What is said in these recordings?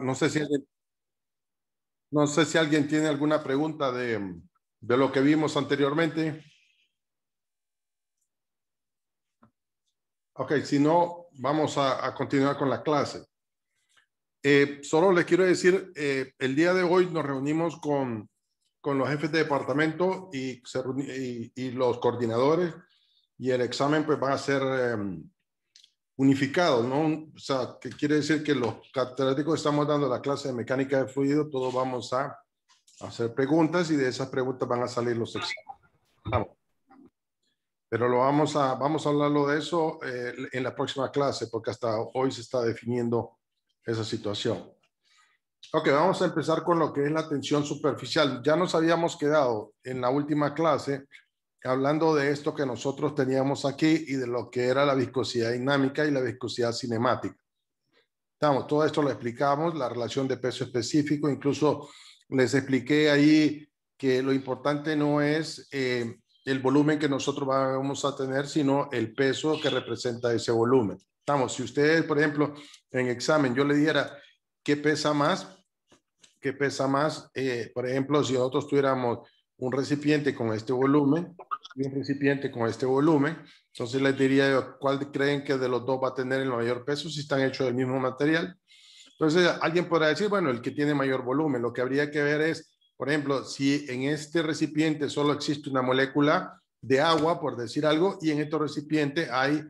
No sé si alguien, no sé si alguien tiene alguna pregunta de, lo que vimos anteriormente. Ok, si no, vamos a, continuar con la clase. Eh, solo les quiero decir, eh, el día de hoy nos reunimos con, los jefes de departamento y, los coordinadores y el examen pues va a ser em, unificado, ¿no? O sea, que quiere decir que los catedráticos estamos dando la clase de mecánica de fluido, todos vamos a hacer preguntas y de esas preguntas van a salir los exámenes. Pero lo vamos a, vamos a hablarlo de eso eh, en la próxima clase, porque hasta hoy se está definiendo esa situación. Ok, vamos a empezar con lo que es la tensión superficial. Ya nos habíamos quedado en la última clase hablando de esto que nosotros teníamos aquí y de lo que era la viscosidad dinámica y la viscosidad cinemática. Estamos, todo esto lo explicamos, la relación de peso específico, incluso les expliqué ahí que lo importante no es eh, el volumen que nosotros vamos a tener, sino el peso que representa ese volumen. Estamos, si ustedes, por ejemplo, en examen, yo le diera qué pesa más, qué pesa más, eh, por ejemplo, si nosotros tuviéramos un recipiente con este volumen, un recipiente con este volumen. Entonces les diría cuál creen que de los dos va a tener el mayor peso si están hechos del mismo material. Entonces alguien podrá decir, bueno, el que tiene mayor volumen. Lo que habría que ver es, por ejemplo, si en este recipiente solo existe una molécula de agua, por decir algo, y en este recipiente hay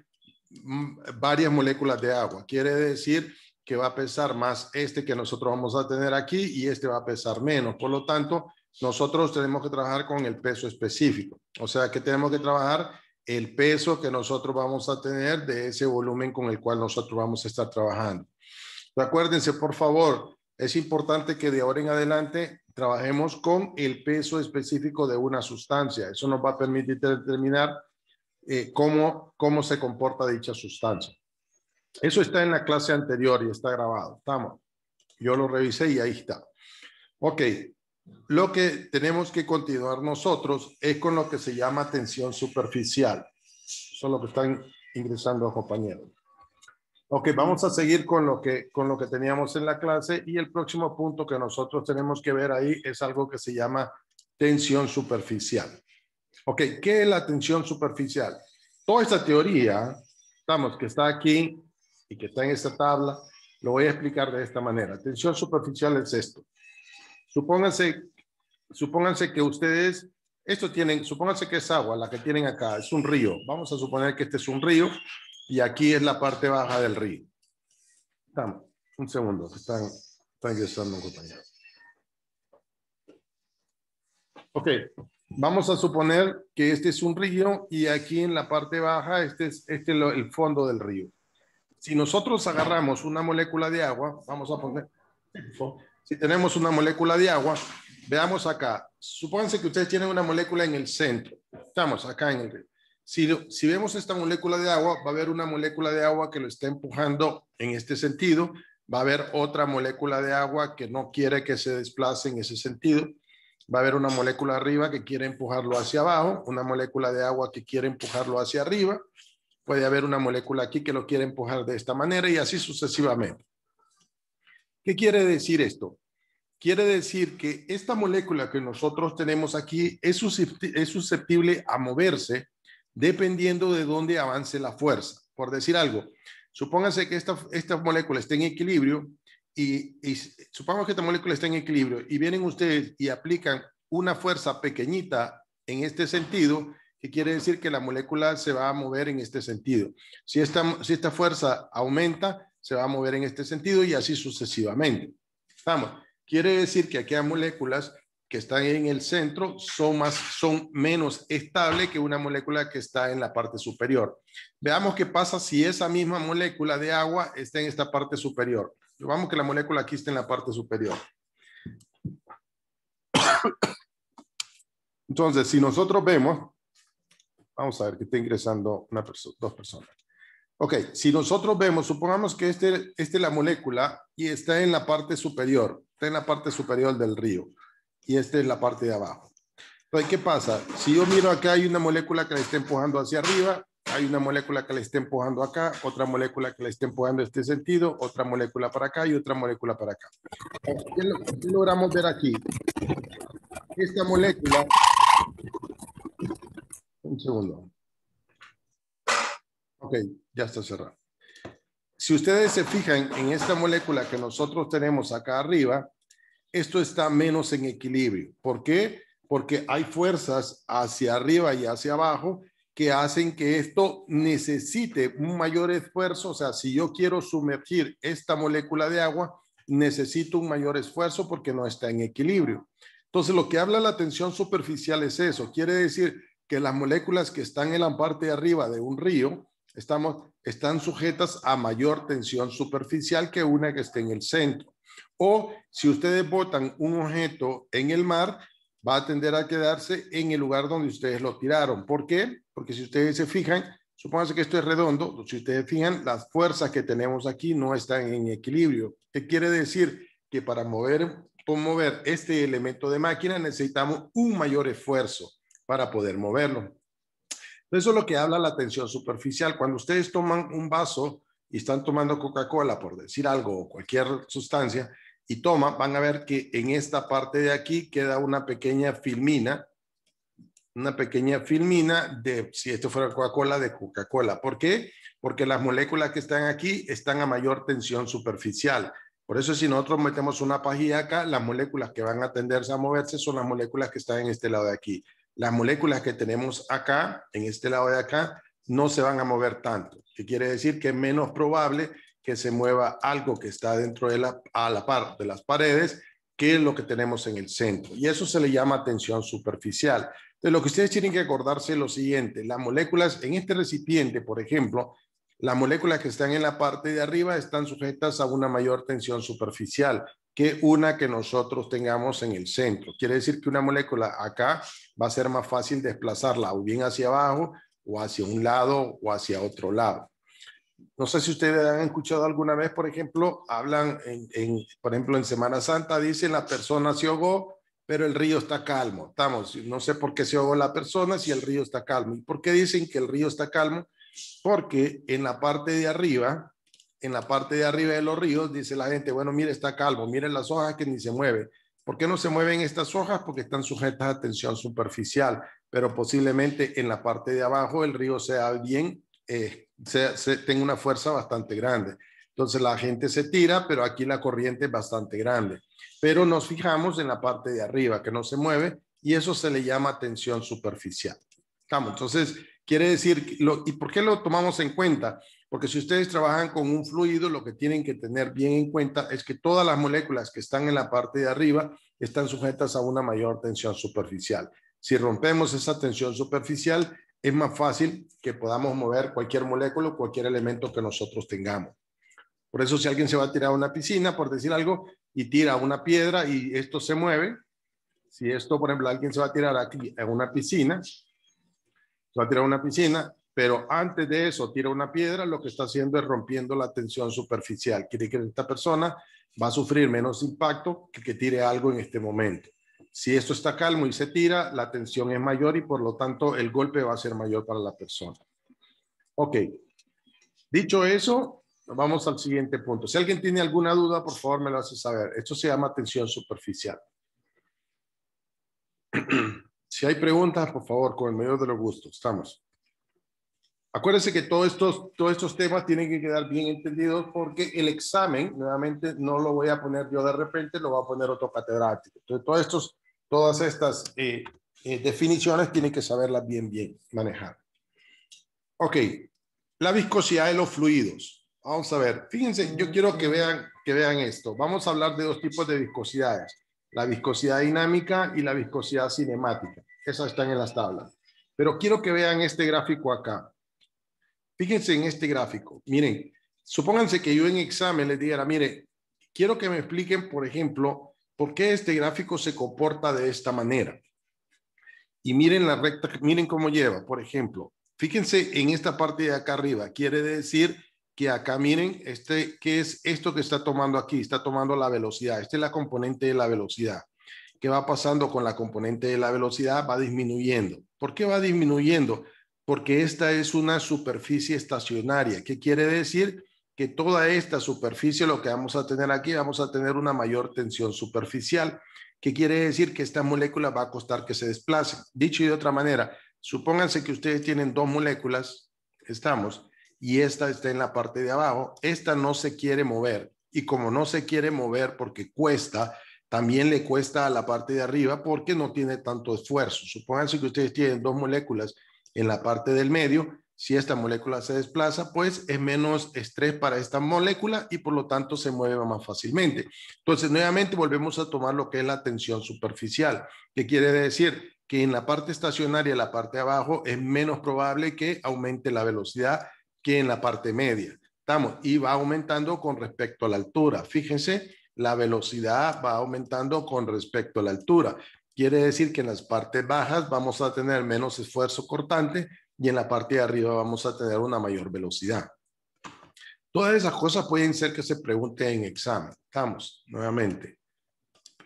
mm, varias moléculas de agua. Quiere decir que va a pesar más este que nosotros vamos a tener aquí y este va a pesar menos. Por lo tanto, nosotros tenemos que trabajar con el peso específico, o sea que tenemos que trabajar el peso que nosotros vamos a tener de ese volumen con el cual nosotros vamos a estar trabajando. Acuérdense, por favor, es importante que de ahora en adelante trabajemos con el peso específico de una sustancia. Eso nos va a permitir determinar eh, cómo, cómo se comporta dicha sustancia. Eso está en la clase anterior y está grabado. Estamos. Yo lo revisé y ahí está. Ok, lo que tenemos que continuar nosotros es con lo que se llama tensión superficial. Eso es lo que están ingresando los compañeros. Ok, vamos a seguir con lo, que, con lo que teníamos en la clase y el próximo punto que nosotros tenemos que ver ahí es algo que se llama tensión superficial. Ok, ¿qué es la tensión superficial? Toda esta teoría, estamos, que está aquí y que está en esta tabla, lo voy a explicar de esta manera. Tensión superficial es esto. Supónganse, supónganse que ustedes, esto tienen, supónganse que es agua la que tienen acá, es un río. Vamos a suponer que este es un río y aquí es la parte baja del río. un segundo, están, están ingresando un compañero. Ok, vamos a suponer que este es un río y aquí en la parte baja este es, este el fondo del río. Si nosotros agarramos una molécula de agua, vamos a poner... Si tenemos una molécula de agua, veamos acá. Supónganse que ustedes tienen una molécula en el centro. Estamos acá en el río. Si, si vemos esta molécula de agua, va a haber una molécula de agua que lo está empujando en este sentido. Va a haber otra molécula de agua que no quiere que se desplace en ese sentido va a haber una molécula arriba que quiere empujarlo hacia abajo, una molécula de agua que quiere empujarlo hacia arriba, puede haber una molécula aquí que lo quiere empujar de esta manera y así sucesivamente. ¿Qué quiere decir esto? Quiere decir que esta molécula que nosotros tenemos aquí es susceptible a moverse dependiendo de dónde avance la fuerza. Por decir algo, supóngase que esta, esta molécula en equilibrio y, supongamos que esta molécula está en equilibrio y vienen ustedes y aplican una fuerza pequeñita en este sentido, que quiere decir que la molécula se va a mover en este sentido. si esta fuerza aumenta, se va a mover en este sentido y así sucesivamente. Vamos, quiere decir que aquellas moléculas que están en el centro son, más, son menos estable que una molécula que está en la parte superior. Veamos qué pasa si esa misma molécula de agua está en esta parte superior. Vamos que la molécula aquí está en la parte superior. Entonces, si nosotros vemos, vamos a ver que está ingresando una dos personas. Ok, si nosotros vemos, supongamos que esta este es la molécula y está en la parte superior, está en la parte superior del río y esta es la parte de abajo. Entonces, ¿qué pasa? Si yo miro acá, hay una molécula que la está empujando hacia arriba, hay una molécula que la está empujando acá, otra molécula que la está empujando en este sentido, otra molécula para acá y otra molécula para acá. ¿Qué, logramos ver aquí? Esta molécula... Un segundo. Ok, ya está cerrado. Si ustedes se fijan en esta molécula que nosotros tenemos acá arriba, esto está menos en equilibrio. ¿Por qué? Porque hay fuerzas hacia arriba y hacia abajo que hacen que esto necesite un mayor esfuerzo. O sea, si yo quiero sumergir esta molécula de agua, necesito un mayor esfuerzo porque no está en equilibrio. Entonces, lo que habla la tensión superficial es eso. Quiere decir que las moléculas que están en la parte de arriba de un río estamos, están sujetas a mayor tensión superficial que una que esté en el centro. O si ustedes botan un objeto en el mar, va a tender a quedarse en el lugar donde ustedes lo tiraron. ¿Por qué? Porque si ustedes se fijan, supónganse que esto es redondo, si ustedes fijan, las fuerzas que tenemos aquí no están en equilibrio. ¿Qué quiere decir? Que para mover, mover este elemento de máquina necesitamos un mayor esfuerzo para poder moverlo. Eso es lo que habla la tensión superficial. Cuando ustedes toman un vaso y están tomando Coca-Cola, por decir algo, o cualquier sustancia, y toman, van a ver que en esta parte de aquí queda una pequeña filmina, una pequeña filmina de, si esto fuera Coca-Cola, de Coca-Cola. ¿Por qué? Porque las moléculas que están aquí están a mayor tensión superficial. Por eso si nosotros metemos una pajilla acá, las moléculas que van a tenderse a moverse son las moléculas que están en este lado de aquí las moléculas que tenemos acá, en este lado de acá, no se van a mover tanto, ¿Qué quiere decir que es menos probable que se mueva algo que está dentro de la, a de las paredes que lo que tenemos en el centro. Y eso se le llama tensión superficial. De lo que ustedes tienen que acordarse es lo siguiente, las moléculas en este recipiente, por ejemplo, las moléculas que están en la parte de arriba están sujetas a una mayor tensión superficial que una que nosotros tengamos en el centro. Quiere decir que una molécula acá va a ser más fácil desplazarla o bien hacia abajo o hacia un lado o hacia otro lado. No sé si ustedes han escuchado alguna vez, por ejemplo, hablan, en, por ejemplo, en Semana Santa, dicen la persona se ahogó, pero el río está calmo. Estamos, no sé por qué se ahogó la persona si el río está calmo. ¿Y por qué dicen que el río está calmo? Porque en la parte de arriba, en la parte de arriba de los ríos, dice la gente, bueno, mire, está calvo, miren las hojas que ni se mueve. ¿Por qué no se mueven estas hojas? Porque están sujetas a tensión superficial, pero posiblemente en la parte de abajo el río sea bien, eh, tenga una fuerza bastante grande. Entonces la gente se tira, pero aquí la corriente es bastante grande. Pero nos fijamos en la parte de arriba que no se mueve y eso se le llama tensión superficial. Estamos, entonces Quiere decir, ¿y por qué lo tomamos en cuenta? Porque si ustedes trabajan con un fluido, lo que tienen que tener bien en cuenta es que todas las moléculas que están en la parte de arriba están sujetas a una mayor tensión superficial. Si rompemos esa tensión superficial, es más fácil que podamos mover cualquier molécula, o cualquier elemento que nosotros tengamos. Por eso si alguien se va a tirar a una piscina, por decir algo, y tira una piedra y esto se mueve, si esto, por ejemplo, alguien se va a tirar aquí en una piscina, va a tirar una piscina, pero antes de eso tira una piedra, lo que está haciendo es rompiendo la tensión superficial. Quiere que esta persona va a sufrir menos impacto que que tire algo en este momento. Si esto está calmo y se tira, la tensión es mayor y por lo tanto el golpe va a ser mayor para la persona. Ok. Dicho eso, vamos al siguiente punto. Si alguien tiene alguna duda, por favor me lo hace saber. Esto se llama tensión superficial. Si hay preguntas, por favor, con el medio de los gustos. Estamos. Acuérdense que todos estos, todos estos temas tienen que quedar bien entendidos porque el examen, nuevamente, no lo voy a poner yo de repente, lo va a poner otro catedrático. Entonces, todos estos, todas estas eh, eh, definiciones tienen que saberlas bien, bien, manejar. Ok, la viscosidad de los fluidos. Vamos a ver, fíjense, yo quiero que vean, que vean esto. Vamos a hablar de dos tipos de viscosidades la viscosidad dinámica y la viscosidad cinemática. Esas están en las tablas. Pero quiero que vean este gráfico acá. Fíjense en este gráfico. Miren, supónganse que yo en examen les dijera, mire, quiero que me expliquen, por ejemplo, por qué este gráfico se comporta de esta manera. Y miren la recta, miren cómo lleva, por ejemplo. Fíjense en esta parte de acá arriba. Quiere decir que acá miren, este, que es esto que está tomando aquí? Está tomando la velocidad. Esta es la componente de la velocidad. que va pasando con la componente de la velocidad? Va disminuyendo. ¿Por qué va disminuyendo? Porque esta es una superficie estacionaria. que quiere decir? Que toda esta superficie, lo que vamos a tener aquí, vamos a tener una mayor tensión superficial. que quiere decir? Que esta molécula va a costar que se desplace. Dicho de otra manera, supónganse que ustedes tienen dos moléculas, estamos, y esta está en la parte de abajo. Esta no se quiere mover y como no se quiere mover porque cuesta, también le cuesta a la parte de arriba porque no tiene tanto esfuerzo. Supónganse que ustedes tienen dos moléculas en la parte del medio. Si esta molécula se desplaza, pues es menos estrés para esta molécula y por lo tanto se mueve más fácilmente. Entonces, nuevamente volvemos a tomar lo que es la tensión superficial, que quiere decir que en la parte estacionaria, la parte de abajo, es menos probable que aumente la velocidad que en la parte media. Estamos, y va aumentando con respecto a la altura. Fíjense, la velocidad va aumentando con respecto a la altura. Quiere decir que en las partes bajas vamos a tener menos esfuerzo cortante y en la parte de arriba vamos a tener una mayor velocidad. Todas esas cosas pueden ser que se pregunte en examen. Estamos, nuevamente.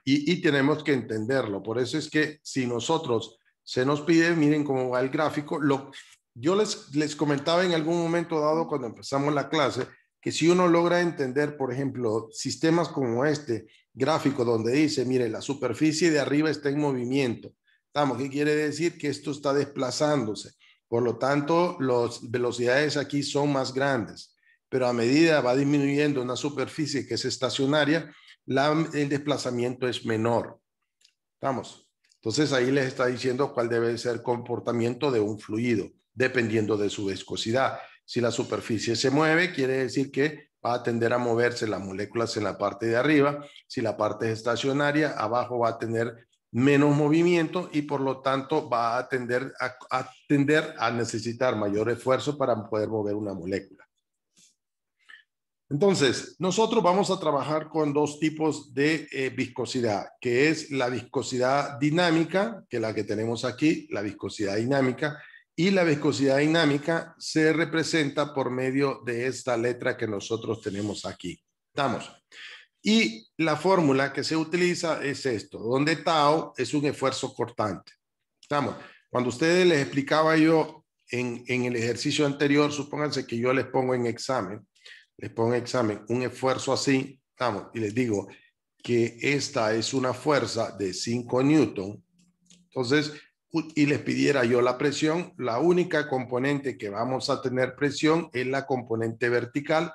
Y, y tenemos que entenderlo. Por eso es que si nosotros se nos pide, miren cómo va el gráfico, lo, yo les, les comentaba en algún momento dado cuando empezamos la clase que si uno logra entender, por ejemplo, sistemas como este gráfico donde dice, mire, la superficie de arriba está en movimiento. Estamos, ¿qué quiere decir? Que esto está desplazándose. Por lo tanto, las velocidades aquí son más grandes. Pero a medida va disminuyendo una superficie que es estacionaria, el desplazamiento es menor. Estamos. Entonces ahí les está diciendo cuál debe ser el comportamiento de un fluido dependiendo de su viscosidad. Si la superficie se mueve, quiere decir que va a tender a moverse las moléculas en la parte de arriba. Si la parte es estacionaria, abajo va a tener menos movimiento y por lo tanto va a tender a, a necesitar mayor esfuerzo para poder mover una molécula. Entonces, nosotros vamos a trabajar con dos tipos de eh, viscosidad, que es la viscosidad dinámica, que es la que tenemos aquí, la viscosidad dinámica, y la viscosidad dinámica se representa por medio de esta letra que nosotros tenemos aquí. Estamos. Y la fórmula que se utiliza es esto, donde tau es un esfuerzo cortante. Estamos. Cuando ustedes les explicaba yo en, en el ejercicio anterior, supónganse que yo les pongo en examen, les pongo en examen un esfuerzo así, estamos, y les digo que esta es una fuerza de 5 newton. Entonces, y les pidiera yo la presión, la única componente que vamos a tener presión es la componente vertical,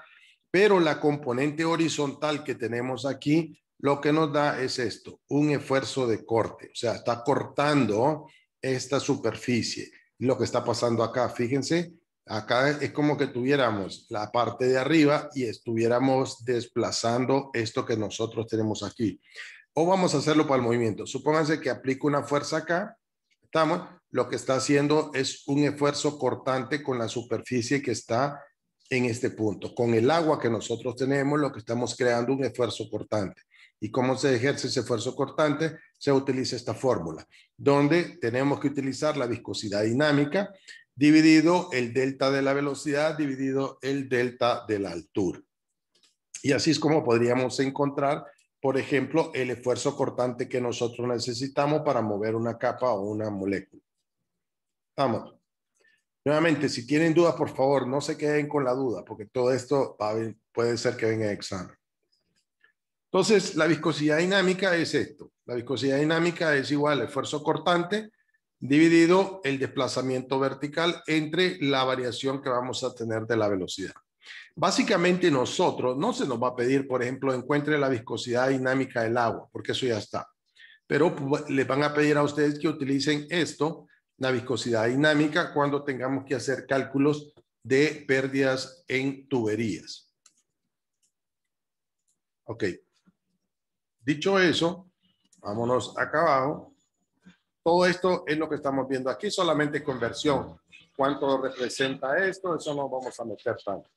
pero la componente horizontal que tenemos aquí, lo que nos da es esto, un esfuerzo de corte, o sea, está cortando esta superficie. Lo que está pasando acá, fíjense, acá es como que tuviéramos la parte de arriba y estuviéramos desplazando esto que nosotros tenemos aquí. O vamos a hacerlo para el movimiento. Supónganse que aplico una fuerza acá, estamos, lo que está haciendo es un esfuerzo cortante con la superficie que está en este punto. Con el agua que nosotros tenemos, lo que estamos creando un esfuerzo cortante. ¿Y cómo se ejerce ese esfuerzo cortante? Se utiliza esta fórmula, donde tenemos que utilizar la viscosidad dinámica dividido el delta de la velocidad, dividido el delta de la altura. Y así es como podríamos encontrar por ejemplo, el esfuerzo cortante que nosotros necesitamos para mover una capa o una molécula. Vamos. Nuevamente, si tienen dudas, por favor, no se queden con la duda, porque todo esto puede ser que venga en examen. Entonces, la viscosidad dinámica es esto. La viscosidad dinámica es igual al esfuerzo cortante dividido el desplazamiento vertical entre la variación que vamos a tener de la velocidad. Básicamente nosotros, no se nos va a pedir, por ejemplo, encuentre la viscosidad dinámica del agua, porque eso ya está. Pero les van a pedir a ustedes que utilicen esto, la viscosidad dinámica, cuando tengamos que hacer cálculos de pérdidas en tuberías. Ok. Dicho eso, vámonos acá abajo. Todo esto es lo que estamos viendo aquí, solamente conversión. ¿Cuánto representa esto? Eso no vamos a meter tanto.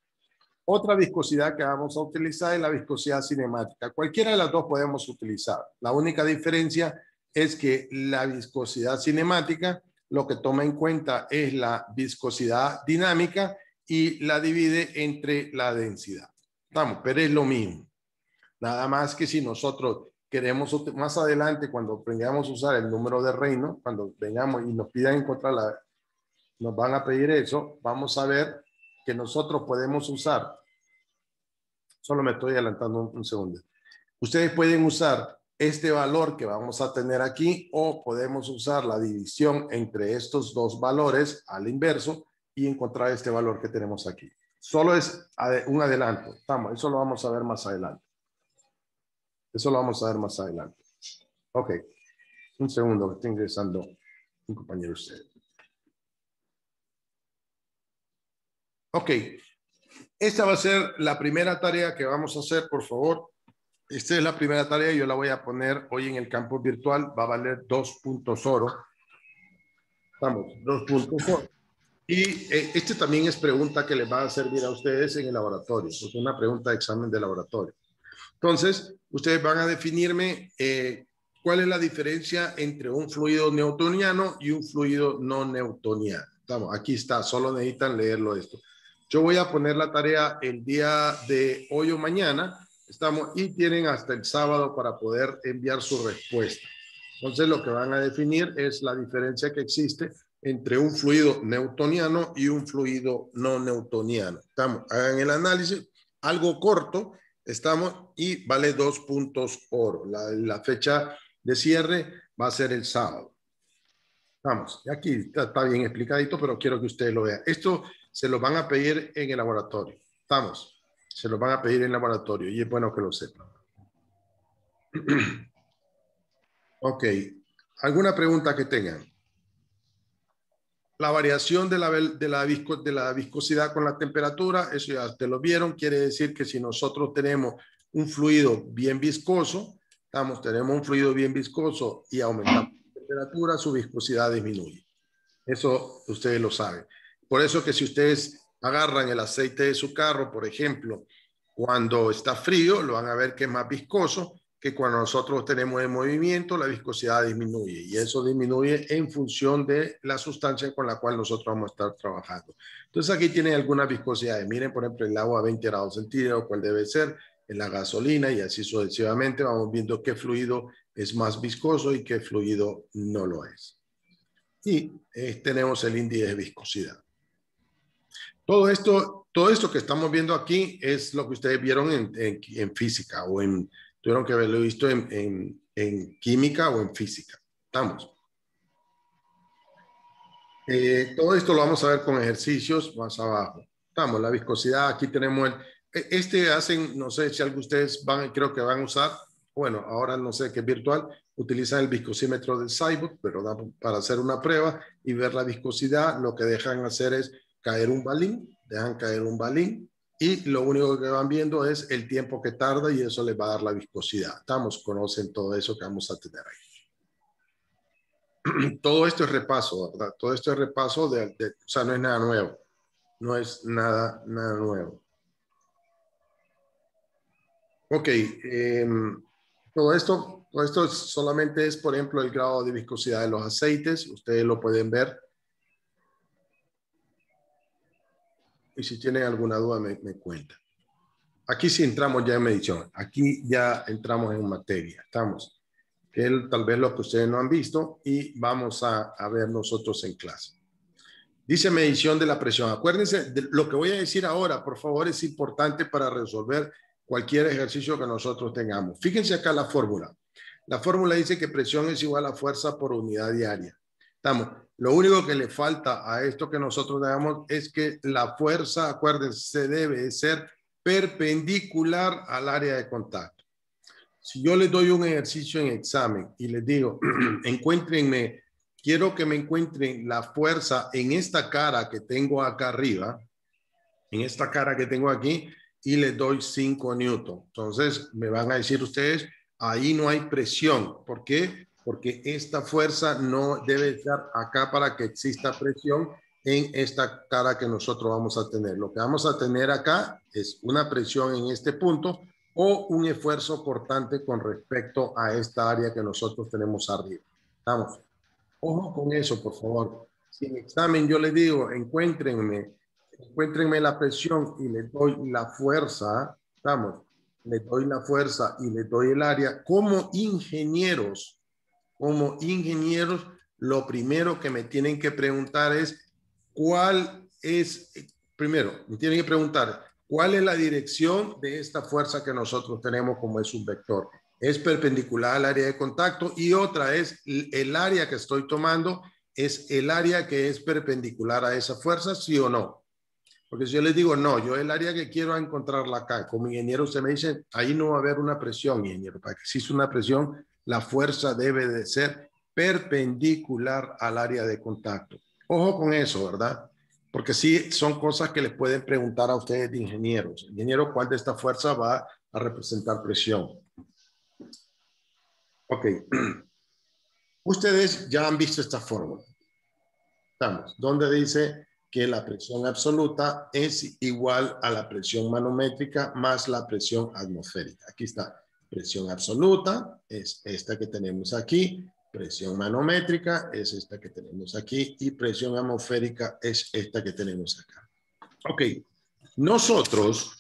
Otra viscosidad que vamos a utilizar es la viscosidad cinemática. Cualquiera de las dos podemos utilizar. La única diferencia es que la viscosidad cinemática lo que toma en cuenta es la viscosidad dinámica y la divide entre la densidad. Vamos, pero es lo mismo. Nada más que si nosotros queremos, más adelante cuando aprendamos a usar el número de reino, cuando vengamos y nos pidan encontrar la, nos van a pedir eso, vamos a ver que nosotros podemos usar, solo me estoy adelantando un, segundo, ustedes pueden usar este valor que vamos a tener aquí o podemos usar la división entre estos dos valores al inverso y encontrar este valor que tenemos aquí. Solo es un adelanto. Estamos, eso lo vamos a ver más adelante. Eso lo vamos a ver más adelante. Ok. Un segundo, que está ingresando un compañero usted. Ok, esta va a ser la primera tarea que vamos a hacer, por favor. Esta es la primera tarea, yo la voy a poner hoy en el campo virtual, va a valer dos puntos oro. Vamos, dos puntos oro. Y esta eh, este también es pregunta que les va a servir a ustedes en el laboratorio, es una pregunta de examen de laboratorio. Entonces, ustedes van a definirme eh, cuál es la diferencia entre un fluido newtoniano y un fluido no newtoniano. Estamos, aquí está, solo necesitan leerlo esto. Yo voy a poner la tarea el día de hoy o mañana. Estamos y tienen hasta el sábado para poder enviar su respuesta. Entonces, lo que van a definir es la diferencia que existe entre un fluido newtoniano y un fluido no newtoniano. Estamos, hagan el análisis, algo corto, estamos y vale dos puntos oro. La, fecha de cierre va a ser el sábado. Vamos, aquí está, está bien explicadito, pero quiero que ustedes lo vean. Esto se los van a pedir en el laboratorio. Estamos, se los van a pedir en el laboratorio y es bueno que lo sepan. ok, ¿alguna pregunta que tengan? La variación de la, de, la viscosidad con la temperatura, eso ya te lo vieron, quiere decir que si nosotros tenemos un fluido bien viscoso, estamos, tenemos un fluido bien viscoso y aumentamos la temperatura, su viscosidad disminuye. Eso ustedes lo saben. Por eso que si ustedes agarran el aceite de su carro, por ejemplo, cuando está frío, lo van a ver que es más viscoso que cuando nosotros tenemos en movimiento, la viscosidad disminuye y eso disminuye en función de la sustancia con la cual nosotros vamos a estar trabajando. Entonces aquí tienen algunas viscosidades. Miren, por ejemplo, el agua a 20 grados centígrados, cuál debe ser, en la gasolina y así sucesivamente vamos viendo qué fluido es más viscoso y qué fluido no lo es. Y eh, tenemos el índice de viscosidad. Todo esto, todo esto que estamos viendo aquí es lo que ustedes vieron en, en, física o en, tuvieron que haberlo visto en, en química o en física. Estamos. Eh, todo esto lo vamos a ver con ejercicios más abajo. Estamos, la viscosidad, aquí tenemos el... E, este hacen, no sé si algo ustedes van, creo que van a usar, bueno, ahora no sé qué es virtual, utilizan el viscosímetro del Cyborg pero para hacer una prueba y ver la viscosidad, lo que dejan hacer es caer un balín, dejan caer un balín y lo único que van viendo es el tiempo que tarda y eso les va a dar la viscosidad. Estamos, conocen todo eso que vamos a tener ahí. Todo esto es repaso, ¿verdad? Todo esto es repaso, de, o sea, no es nada nuevo. No es nada, nada nuevo. Ok, em, todo esto, todo esto solamente es, por ejemplo, el grado de viscosidad de los aceites. Ustedes lo pueden ver y si tiene alguna duda me, cuenta. Aquí sí entramos ya en medición, aquí ya entramos en materia, estamos, que tal vez lo que ustedes no han visto y vamos a, ver nosotros en clase. Dice medición de la presión. Acuérdense, de lo que voy a decir ahora, por favor, es importante para resolver cualquier ejercicio que nosotros tengamos. Fíjense acá la fórmula. La fórmula dice que presión es igual a fuerza por unidad diaria. Estamos. Lo único que le falta a esto que nosotros damos es que la fuerza, acuérdense, debe ser perpendicular al área de contacto. Si yo les doy un ejercicio en examen y les digo, encuéntrenme, quiero que me encuentren la fuerza en esta cara que tengo acá arriba, en esta cara que tengo aquí, y les doy 5 newton. Entonces me van a decir ustedes, ahí no hay presión. ¿Por qué? porque esta fuerza no debe estar acá para que exista presión en esta cara que nosotros vamos a tener. Lo que vamos a tener acá es una presión en este punto o un esfuerzo cortante con respecto a esta área que nosotros tenemos arriba. Estamos. Ojo con eso, por favor. Si en examen yo le digo, encuéntrenme, encuéntrenme la presión y le doy la fuerza, estamos, le doy la fuerza y le doy el área, como ingenieros, como ingenieros, lo primero que me tienen que preguntar es cuál es, primero, me tienen que preguntar cuál es la dirección de esta fuerza que nosotros tenemos como es un vector. Es perpendicular al área de contacto y otra es el área que estoy tomando es el área que es perpendicular a esa fuerza, sí o no. Porque si yo les digo, no, yo el área que quiero encontrarla acá, como ingeniero, usted me dice, ahí no va a haber una presión, ingeniero, para que exista una presión la fuerza debe de ser perpendicular al área de contacto. Ojo con eso, ¿verdad? Porque sí son cosas que les pueden preguntar a ustedes de ingenieros. Ingeniero, ¿cuál de esta fuerza va a representar presión? Ok. Ustedes ya han visto esta fórmula. Estamos. Donde dice que la presión absoluta es igual a la presión manométrica más la presión atmosférica. Aquí está. Presión absoluta es esta que tenemos aquí, presión manométrica es esta que tenemos aquí y presión atmosférica es esta que tenemos acá. Ok, nosotros,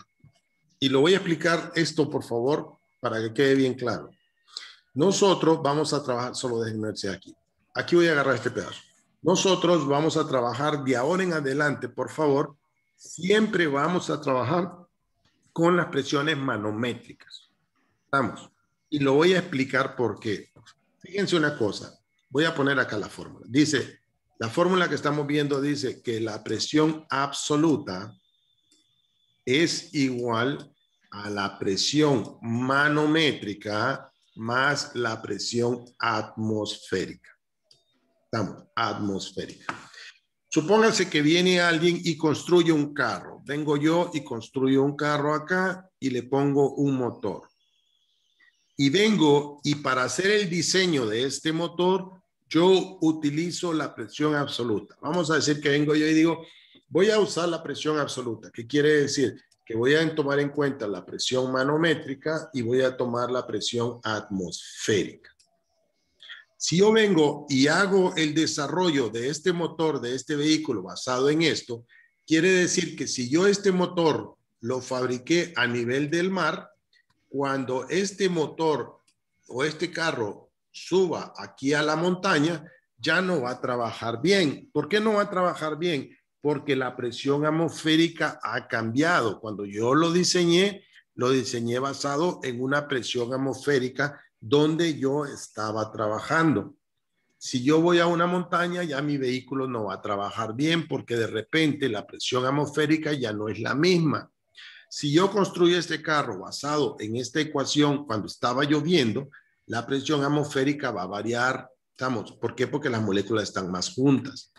y lo voy a explicar esto por favor para que quede bien claro. Nosotros vamos a trabajar, solo déjenme aquí. Aquí voy a agarrar este pedazo. Nosotros vamos a trabajar de ahora en adelante, por favor, siempre vamos a trabajar con las presiones manométricas estamos. Y lo voy a explicar por qué. Fíjense una cosa, voy a poner acá la fórmula. Dice, la fórmula que estamos viendo dice que la presión absoluta es igual a la presión manométrica más la presión atmosférica. Estamos, atmosférica. Supónganse que viene alguien y construye un carro. Vengo yo y construyo un carro acá y le pongo un motor y vengo y para hacer el diseño de este motor, yo utilizo la presión absoluta. Vamos a decir que vengo yo y digo, voy a usar la presión absoluta. ¿Qué quiere decir? Que voy a tomar en cuenta la presión manométrica y voy a tomar la presión atmosférica. Si yo vengo y hago el desarrollo de este motor, de este vehículo basado en esto, quiere decir que si yo este motor lo fabriqué a nivel del mar, cuando este motor o este carro suba aquí a la montaña, ya no va a trabajar bien. ¿Por qué no va a trabajar bien? Porque la presión atmosférica ha cambiado. Cuando yo lo diseñé, lo diseñé basado en una presión atmosférica donde yo estaba trabajando. Si yo voy a una montaña, ya mi vehículo no va a trabajar bien porque de repente la presión atmosférica ya no es la misma. Si yo construyo este carro basado en esta ecuación cuando estaba lloviendo, la presión atmosférica va a variar. ¿Estamos? ¿Por qué? Porque las moléculas están más juntas.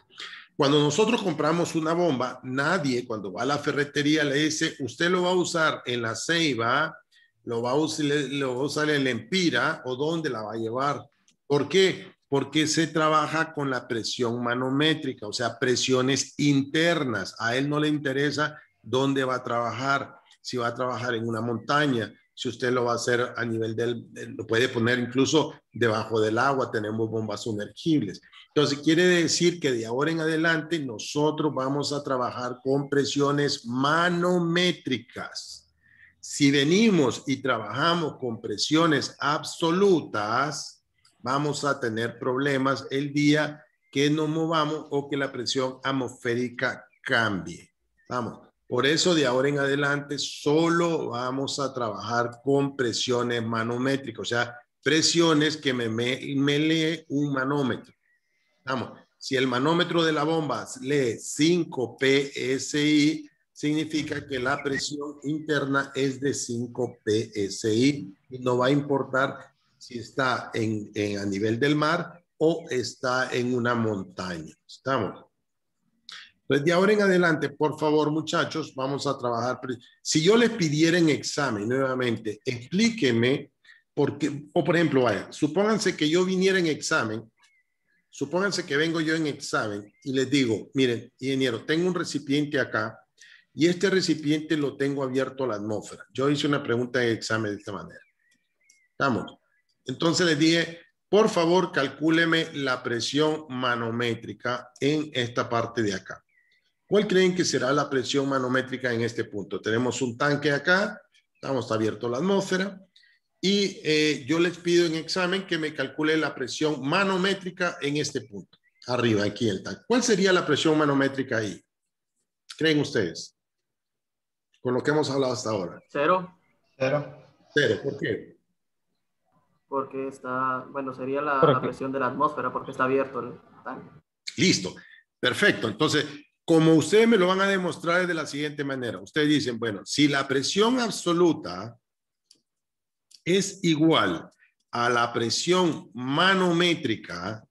Cuando nosotros compramos una bomba, nadie cuando va a la ferretería le dice, usted lo va a usar en la ceiba, lo va a usar, lo en la empira o dónde la va a llevar. ¿Por qué? Porque se trabaja con la presión manométrica, o sea, presiones internas. A él no le interesa dónde va a trabajar si va a trabajar en una montaña, si usted lo va a hacer a nivel del, lo puede poner incluso debajo del agua, tenemos bombas sumergibles. Entonces, quiere decir que de ahora en adelante nosotros vamos a trabajar con presiones manométricas. Si venimos y trabajamos con presiones absolutas, vamos a tener problemas el día que nos movamos o que la presión atmosférica cambie. Vamos, por eso de ahora en adelante solo vamos a trabajar con presiones manométricas, o sea, presiones que me, me, lee un manómetro. Vamos, si el manómetro de la bomba lee 5 PSI, significa que la presión interna es de 5 PSI y no va a importar si está en, a nivel del mar o está en una montaña. Estamos. Desde de ahora en adelante, por favor, muchachos, vamos a trabajar. Si yo les pidiera en examen nuevamente, explíqueme por qué, o por ejemplo, vaya, supónganse que yo viniera en examen, supónganse que vengo yo en examen y les digo, miren, ingeniero, tengo un recipiente acá y este recipiente lo tengo abierto a la atmósfera. Yo hice una pregunta de examen de esta manera. Vamos. Entonces les dije, por favor, calcúleme la presión manométrica en esta parte de acá. ¿Cuál creen que será la presión manométrica en este punto? Tenemos un tanque acá, estamos abierto la atmósfera y eh, yo les pido en examen que me calcule la presión manométrica en este punto, arriba, aquí el tanque. ¿Cuál sería la presión manométrica ahí? ¿Creen ustedes? Con lo que hemos hablado hasta ahora. Cero. Cero. Cero, ¿por qué? Porque está, bueno, sería la, la presión de la atmósfera porque está abierto el tanque. Listo. Perfecto. Entonces, como ustedes me lo van a demostrar de la siguiente manera. Ustedes dicen, bueno, si la presión absoluta es igual a la presión manométrica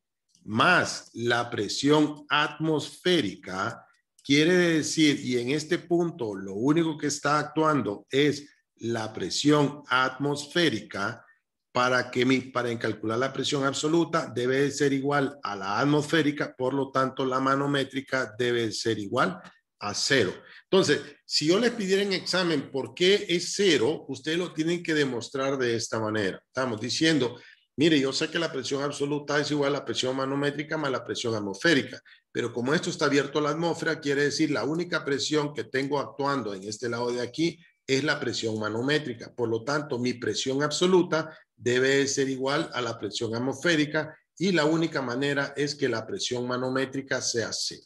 más la presión atmosférica, quiere decir, y en este punto lo único que está actuando es la presión atmosférica, para que mi, para calcular la presión absoluta debe ser igual a la atmosférica, por lo tanto la manométrica debe ser igual a cero. Entonces, si yo les pidiera en examen por qué es cero, ustedes lo tienen que demostrar de esta manera. Estamos diciendo, mire, yo sé que la presión absoluta es igual a la presión manométrica más la presión atmosférica, pero como esto está abierto a la atmósfera, quiere decir la única presión que tengo actuando en este lado de aquí es la presión manométrica. Por lo tanto, mi presión absoluta debe ser igual a la presión atmosférica y la única manera es que la presión manométrica sea cero.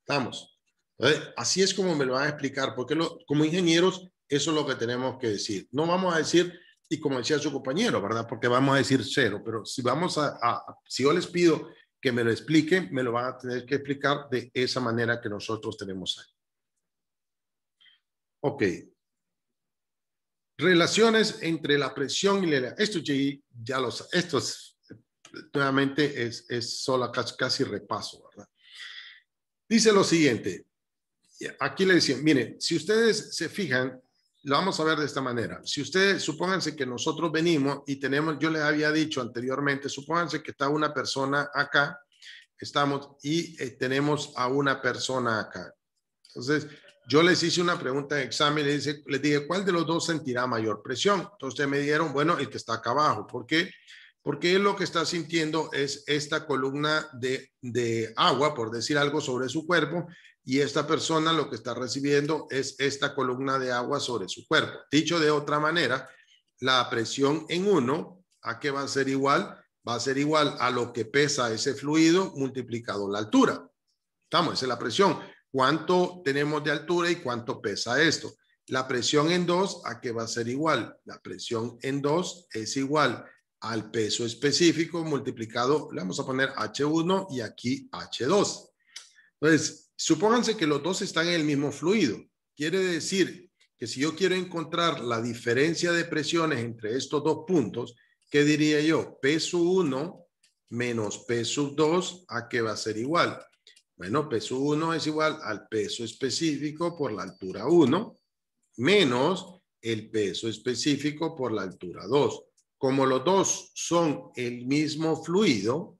¿Estamos? así es como me lo van a explicar, porque como ingenieros eso es lo que tenemos que decir. No vamos a decir, y como decía su compañero, ¿verdad? Porque vamos a decir cero, pero si vamos a, si yo les pido que me lo expliquen, me lo van a tener que explicar de esa manera que nosotros tenemos ahí. Ok, Relaciones entre la presión y la... Esto ya los... Esto nuevamente es, es solo casi, repaso, ¿verdad? Dice lo siguiente. Aquí le decían, mire, si ustedes se fijan, lo vamos a ver de esta manera. Si ustedes, supónganse que nosotros venimos y tenemos, yo les había dicho anteriormente, supónganse que está una persona acá, estamos y eh, tenemos a una persona acá. Entonces, yo les hice una pregunta de examen, les, les dije, ¿cuál de los dos sentirá mayor presión? Entonces me dieron, bueno, el que está acá abajo. ¿Por qué? Porque lo que está sintiendo es esta columna de, de agua, por decir algo, sobre su cuerpo, y esta persona lo que está recibiendo es esta columna de agua sobre su cuerpo. Dicho de otra manera, la presión en uno, ¿a qué va a ser igual? Va a ser igual a lo que pesa ese fluido multiplicado la altura. Estamos, esa es la presión cuánto tenemos de altura y cuánto pesa esto. La presión en 2, ¿a qué va a ser igual? La presión en 2 es igual al peso específico multiplicado, le vamos a poner H1 y aquí H2. Entonces, supónganse que los dos están en el mismo fluido. Quiere decir que si yo quiero encontrar la diferencia de presiones entre estos dos puntos, ¿qué diría yo? Peso 1 menos P 2, ¿a qué va a ser igual? Bueno, peso 1 es igual al peso específico por la altura 1 menos el peso específico por la altura 2. Como los dos son el mismo fluido,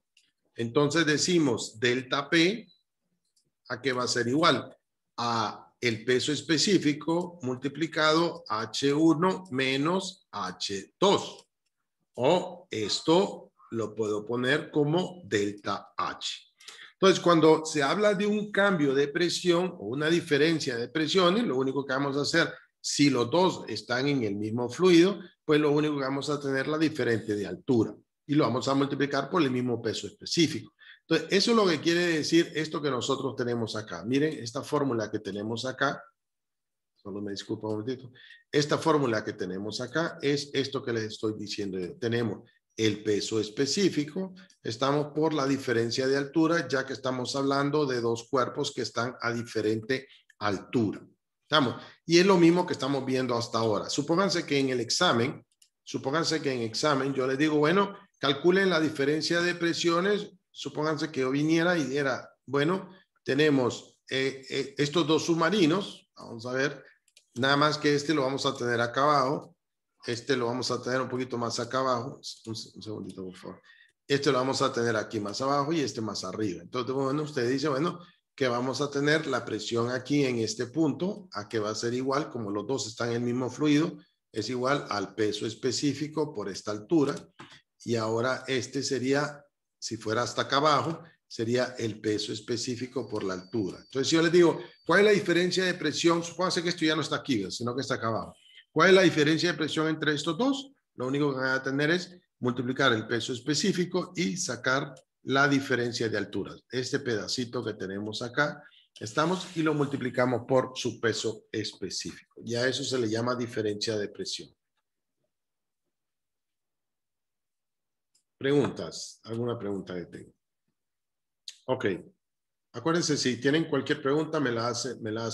entonces decimos delta P a que va a ser igual a el peso específico multiplicado H1 menos H2. O esto lo puedo poner como delta H. Entonces, cuando se habla de un cambio de presión o una diferencia de presiones, lo único que vamos a hacer, si los dos están en el mismo fluido, pues lo único que vamos a tener la diferente de altura y lo vamos a multiplicar por el mismo peso específico. Entonces, eso es lo que quiere decir esto que nosotros tenemos acá. Miren, esta fórmula que tenemos acá, solo me disculpo un momentito, esta fórmula que tenemos acá es esto que les estoy diciendo. Tenemos el peso específico. Estamos por la diferencia de altura, ya que estamos hablando de dos cuerpos que están a diferente altura. Estamos. Y es lo mismo que estamos viendo hasta ahora. Supónganse que en el examen, supónganse que en examen yo les digo, bueno, calculen la diferencia de presiones. Supónganse que yo viniera y diera, bueno, tenemos eh, eh, estos dos submarinos. Vamos a ver, nada más que este lo vamos a tener acabado este lo vamos a tener un poquito más acá abajo. Un, segundito, por favor. Este lo vamos a tener aquí más abajo y este más arriba. Entonces, bueno, usted dice, bueno, que vamos a tener la presión aquí en este punto, a que va a ser igual, como los dos están en el mismo fluido, es igual al peso específico por esta altura. Y ahora este sería, si fuera hasta acá abajo, sería el peso específico por la altura. Entonces, yo les digo, ¿cuál es la diferencia de presión? Supongo que esto ya no está aquí, sino que está acá abajo. ¿Cuál es la diferencia de presión entre estos dos? Lo único que van a tener es multiplicar el peso específico y sacar la diferencia de alturas. Este pedacito que tenemos acá, estamos y lo multiplicamos por su peso específico. Ya eso se le llama diferencia de presión. Preguntas, alguna pregunta que tengo. Ok. Acuérdense, si tienen cualquier pregunta, me la, hacen, me la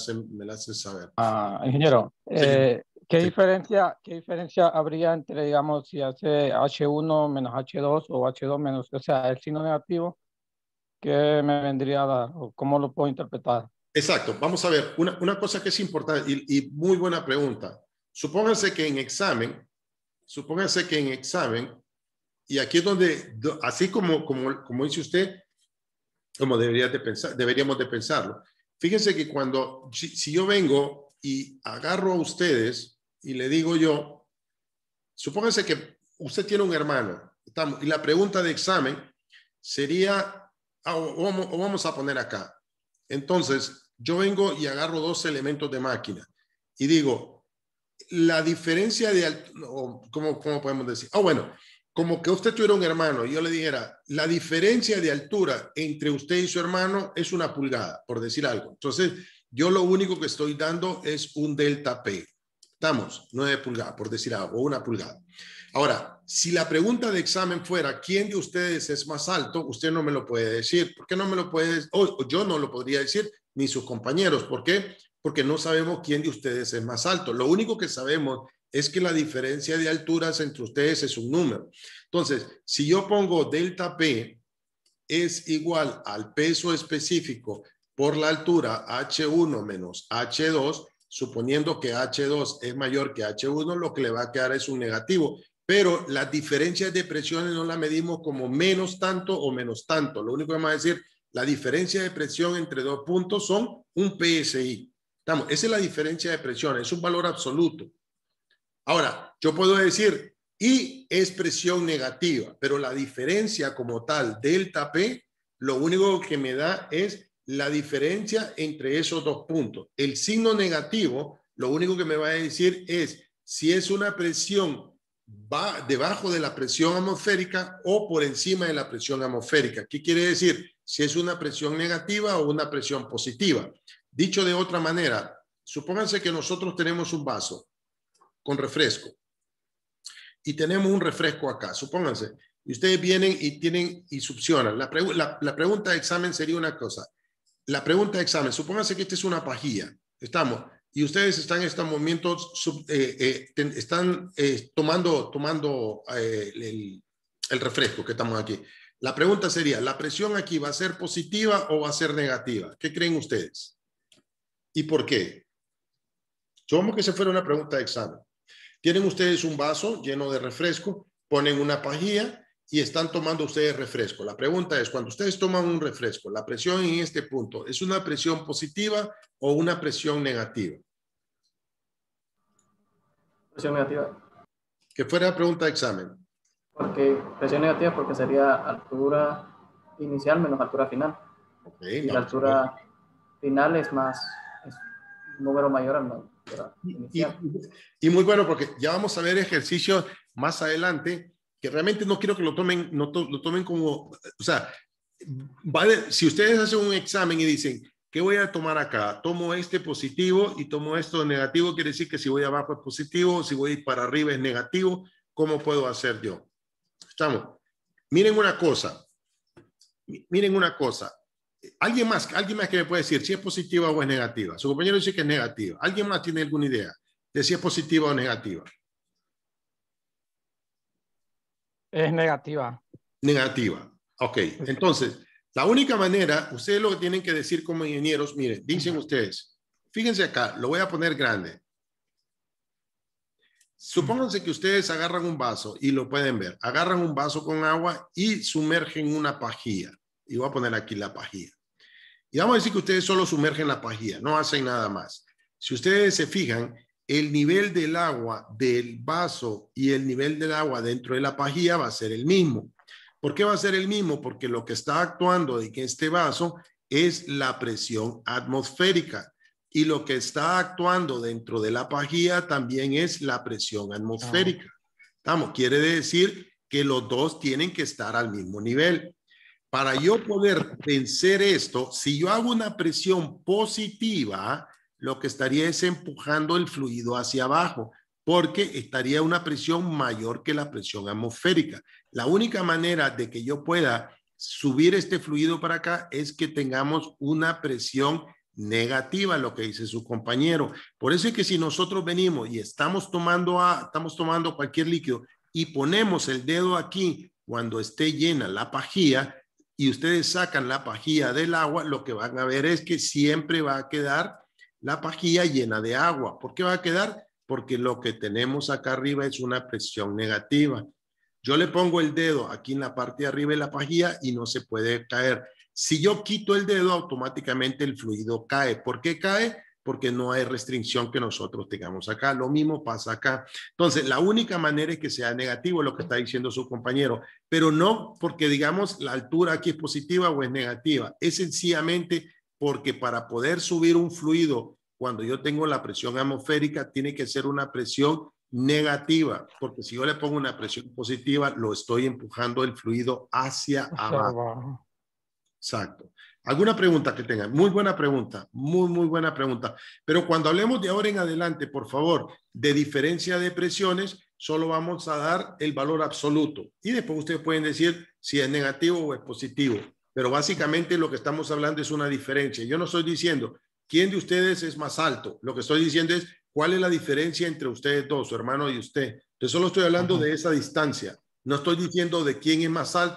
saber. Ah, ingeniero, eh, ¿Qué diferencia, ¿Qué diferencia habría entre, digamos, si hace H1 menos H2 o H2 menos, o sea, el signo negativo? ¿Qué me vendría a dar o cómo lo puedo interpretar? Exacto, vamos a ver, una, una cosa que es importante y, muy buena pregunta. Supónganse que en examen, supóngase que en examen, y aquí es donde, así como, como, como dice usted, como debería de pensar, deberíamos de pensarlo. Fíjense que cuando, si yo vengo y agarro a ustedes y le digo yo, supóngase que usted tiene un hermano, y la pregunta de examen sería, ah, o vamos, a poner acá, entonces yo vengo y agarro dos elementos de máquina y digo, la diferencia de, ¿cómo, podemos decir? Ah, bueno, como que usted tuviera un hermano y yo le dijera, la diferencia de altura entre usted y su hermano es una pulgada, por decir algo. Entonces, yo lo único que estoy dando es un delta P. Estamos, 9 pulgadas, por decir algo, o una pulgada. Ahora, si la pregunta de examen fuera, ¿quién de ustedes es más alto? Usted no me lo puede decir. ¿Por qué no me lo puede O yo no lo podría decir, ni sus compañeros. ¿Por qué? Porque no sabemos quién de ustedes es más alto. Lo único que sabemos es que la diferencia de alturas entre ustedes es un número. Entonces, si yo pongo delta P es igual al peso específico por la altura H1 menos H2, suponiendo que H2 es mayor que H1, lo que le va a quedar es un negativo. Pero las diferencias de presiones no las medimos como menos tanto o menos tanto. Lo único que vamos a decir, la diferencia de presión entre dos puntos son un PSI. Estamos, esa es la diferencia de presión, es un valor absoluto. Ahora, yo puedo decir, Y es presión negativa, pero la diferencia como tal, delta P, lo único que me da es la diferencia entre esos dos puntos. El signo negativo, lo único que me va a decir es si es una presión va debajo de la presión atmosférica o por encima de la presión atmosférica. ¿Qué quiere decir? Si es una presión negativa o una presión positiva. Dicho de otra manera, supónganse que nosotros tenemos un vaso con refresco y tenemos un refresco acá, supónganse, y ustedes vienen y tienen y succionan. la pregunta de examen sería una cosa, la pregunta de examen, supóngase que esta es una pajilla, estamos, y ustedes están en este momento, eh, eh, están eh, tomando, tomando el, refresco que estamos aquí. La pregunta sería, ¿la presión aquí va a ser positiva o va a ser negativa? ¿Qué creen ustedes? ¿Y por qué? Supongamos que se fuera una pregunta de examen. Tienen ustedes un vaso lleno de refresco, ponen una pajilla y están tomando ustedes refresco. La pregunta es, cuando ustedes toman un refresco, la presión en este punto, ¿es una presión positiva o una presión negativa? Presión negativa. Que fuera pregunta de examen. Porque presión negativa porque sería altura inicial menos altura final. y la pues, altura final es más, es un número mayor al número Y, y muy bueno porque ya vamos a ver ejercicios más adelante que realmente no quiero que lo tomen, no lo tomen como, o sea, vale, si ustedes hacen un examen y dicen, ¿qué voy a tomar acá? Tomo este positivo y tomo esto negativo, quiere decir que si voy abajo es positivo, si voy para arriba es negativo, ¿cómo puedo hacer yo? Estamos. Miren una cosa, miren una cosa. Alguien más, alguien más que me puede decir si es positiva o es negativa. Su compañero dice que es negativa. ¿Alguien más tiene alguna idea de si es positiva o negativa? Es negativa. Negativa. Ok, entonces, la única manera, ustedes lo que tienen que decir como ingenieros, miren, dicen ustedes, fíjense acá, lo voy a poner grande. Supónganse que ustedes agarran un vaso y lo pueden ver, agarran un vaso con agua y sumergen una pajilla. Y voy a poner aquí la pajilla. Y vamos a decir que ustedes solo sumergen la pajilla, no hacen nada más. Si ustedes se fijan, el nivel del agua del vaso y el nivel del agua dentro de la pajilla va a ser el mismo. ¿Por qué va a ser el mismo? Porque lo que está actuando en este vaso es la presión atmosférica y lo que está actuando dentro de la pajilla también es la presión atmosférica. Estamos, quiere decir que los dos tienen que estar al mismo nivel. Para yo poder vencer esto, si yo hago una presión positiva, lo que estaría es empujando el fluido hacia abajo, porque estaría una presión mayor que la presión atmosférica. La única manera de que yo pueda subir este fluido para acá es que tengamos una presión negativa, lo que dice su compañero. Por eso es que si nosotros venimos y estamos tomando, a, estamos tomando cualquier líquido y ponemos el dedo aquí cuando esté llena la pajía y ustedes sacan la pajía del agua, lo que van a ver es que siempre va a quedar la pajilla llena de agua. ¿Por qué va a quedar? Porque lo que tenemos acá arriba es una presión negativa. Yo le pongo el dedo aquí en la parte de arriba de la pajilla y no se puede caer. Si yo quito el dedo, automáticamente el fluido cae. ¿Por qué cae? Porque no hay restricción que nosotros tengamos acá. Lo mismo pasa acá. Entonces, la única manera es que sea negativo lo que está diciendo su compañero, pero no porque, digamos, la altura aquí es positiva o es negativa. Es sencillamente porque para poder subir un fluido, cuando yo tengo la presión atmosférica, tiene que ser una presión negativa, porque si yo le pongo una presión positiva, lo estoy empujando el fluido hacia, abajo. Exacto. ¿Alguna pregunta que tengan? Muy buena pregunta, muy, muy buena pregunta. Pero cuando hablemos de ahora en adelante, por favor, de diferencia de presiones, solo vamos a dar el valor absoluto. Y después ustedes pueden decir si es negativo o es positivo. Pero básicamente lo que estamos hablando es una diferencia. Yo no estoy diciendo quién de ustedes es más alto. Lo que estoy diciendo es cuál es la diferencia entre ustedes dos, su hermano y usted. Yo solo estoy hablando de esa distancia. No estoy diciendo de quién es más alto